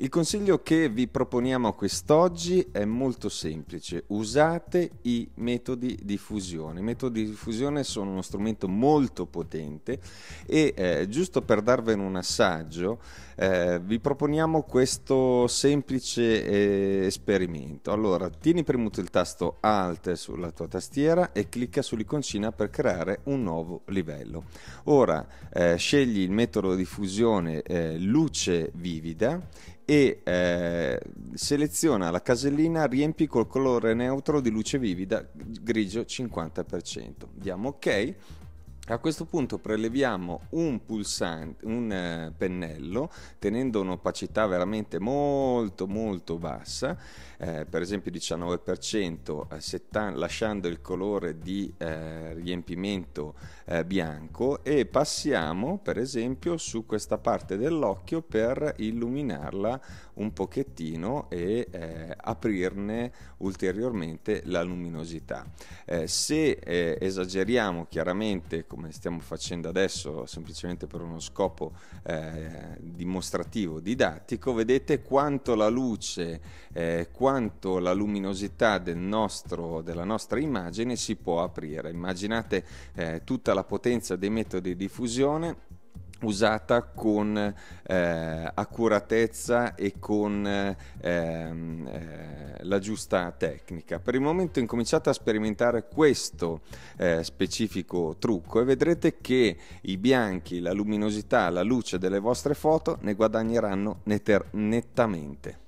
Il consiglio che vi proponiamo quest'oggi è molto semplice, usate i metodi di fusione. I metodi di fusione sono uno strumento molto potente e eh, giusto per darvene un assaggio eh, vi proponiamo questo semplice eh, esperimento. Allora, tieni premuto il tasto Alt sulla tua tastiera e clicca sull'iconcina per creare un nuovo livello. Ora eh, scegli il metodo di fusione eh, luce vivida e eh, seleziona la casellina riempi col colore neutro di luce vivida grigio 50%. Diamo ok a questo punto preleviamo un pulsante, un eh, pennello, tenendo un'opacità veramente molto molto bassa, eh, per esempio 19%, eh, setta- lasciando il colore di eh, riempimento eh, bianco e passiamo per esempio su questa parte dell'occhio per illuminarla un pochettino e eh, aprirne ulteriormente la luminosità. se esageriamo chiaramente, con come stiamo facendo adesso, semplicemente per uno scopo eh, dimostrativo, didattico, vedete quanto la luce, eh, quanto la luminosità del nostro, della nostra immagine si può aprire. Immaginate eh, tutta la potenza dei metodi di diffusione usata con eh, accuratezza e con eh, eh, la giusta tecnica. Per il momento incominciate a sperimentare questo eh, specifico trucco e vedrete che i bianchi, la luminosità, la luce delle vostre foto ne guadagneranno netter- nettamente.